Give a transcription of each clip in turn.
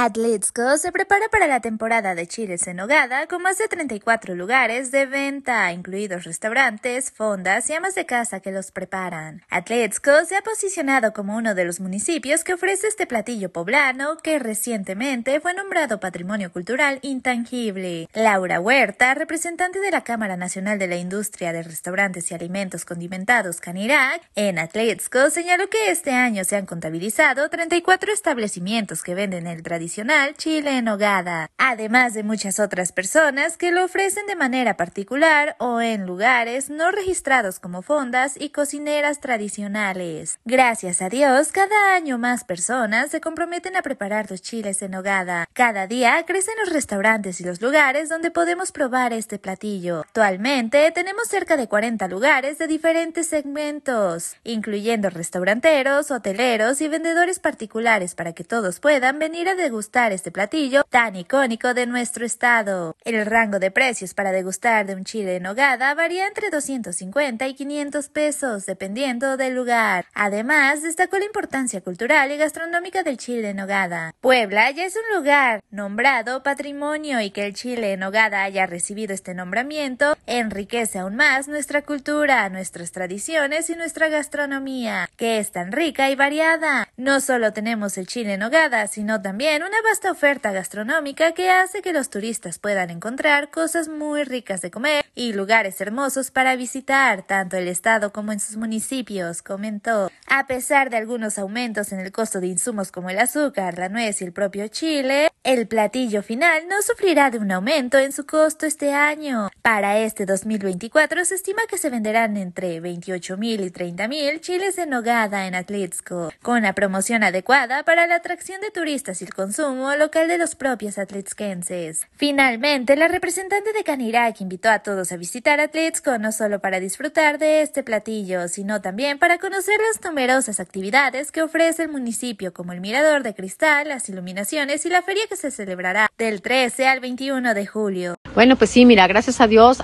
Atletsco se prepara para la temporada de chiles en Nogada con más de 34 lugares de venta, incluidos restaurantes, fondas y amas de casa que los preparan. atletsco se ha posicionado como uno de los municipios que ofrece este platillo poblano que recientemente fue nombrado Patrimonio Cultural Intangible. Laura Huerta, representante de la Cámara Nacional de la Industria de Restaurantes y Alimentos Condimentados Canirac, en Athletes señaló que este año se han contabilizado 34 establecimientos que venden el tradicional chile en hogada, además de muchas otras personas que lo ofrecen de manera particular o en lugares no registrados como fondas y cocineras tradicionales. Gracias a Dios, cada año más personas se comprometen a preparar los chiles en hogada. Cada día crecen los restaurantes y los lugares donde podemos probar este platillo. Actualmente tenemos cerca de 40 lugares de diferentes segmentos, incluyendo restauranteros, hoteleros y vendedores particulares para que todos puedan venir a degustar este platillo tan icónico de nuestro estado. El rango de precios para degustar de un chile en nogada varía entre 250 y 500 pesos, dependiendo del lugar. Además, destacó la importancia cultural y gastronómica del chile en nogada. Puebla ya es un lugar nombrado patrimonio y que el chile en nogada haya recibido este nombramiento enriquece aún más nuestra cultura, nuestras tradiciones y nuestra gastronomía, que es tan rica y variada. No solo tenemos el chile en nogada, sino también una vasta oferta gastronómica que hace que los turistas puedan encontrar cosas muy ricas de comer y lugares hermosos para visitar tanto el estado como en sus municipios, comentó. A pesar de algunos aumentos en el costo de insumos como el azúcar, la nuez y el propio chile, el platillo final no sufrirá de un aumento en su costo este año. Para este 2024 se estima que se venderán entre 28.000 y 30.000 chiles de nogada en Atlixco, con la promoción adecuada para la atracción de turistas y el consumo local de los propios atlitzquenses. Finalmente, la representante de Canirac invitó a todos a visitar Atlixco no solo para disfrutar de este platillo, sino también para conocer las numerosas actividades que ofrece el municipio como el mirador de cristal, las iluminaciones y la feria que se celebrará del 13 al 21 de julio. Bueno, pues sí, mira, gracias a Dios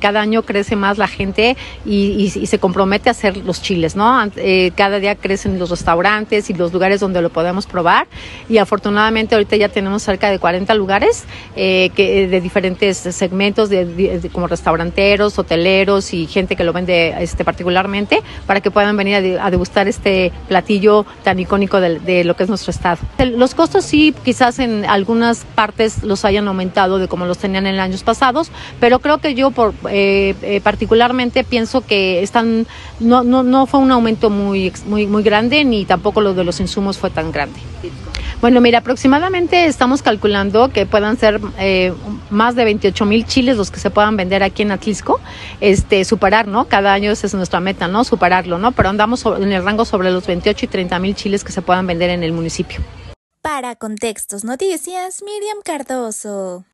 cada año crece más la gente y, se compromete a hacer los chiles, ¿no? Eh, cada día crecen los restaurantes y los lugares donde lo podemos probar y afortunadamente ahorita ya tenemos cerca de 40 lugares eh, que, eh, de diferentes segmentos, de, como restauranteros, hoteleros y gente que lo vende este, particularmente para que puedan venir a, degustar este platillo tan icónico de, lo que es nuestro estado. Los costos sí, quizás en algunas partes los hayan aumentado de como los tenían en años pasados, pero creo que yo por, eh, eh, particularmente pienso que están no, no, no fue un aumento muy, muy, muy grande ni tampoco lo de los insumos fue tan grande. Bueno, mira, aproximadamente estamos calculando que puedan ser eh, más de 28 mil chiles los que se puedan vender aquí en Atlisco, este, superar, ¿no? Cada año esa es nuestra meta, ¿no? Superarlo, ¿no? Pero andamos en el rango sobre los 28 y 30 mil chiles que se puedan vender en el municipio. Para Contextos Noticias, Miriam Cardoso.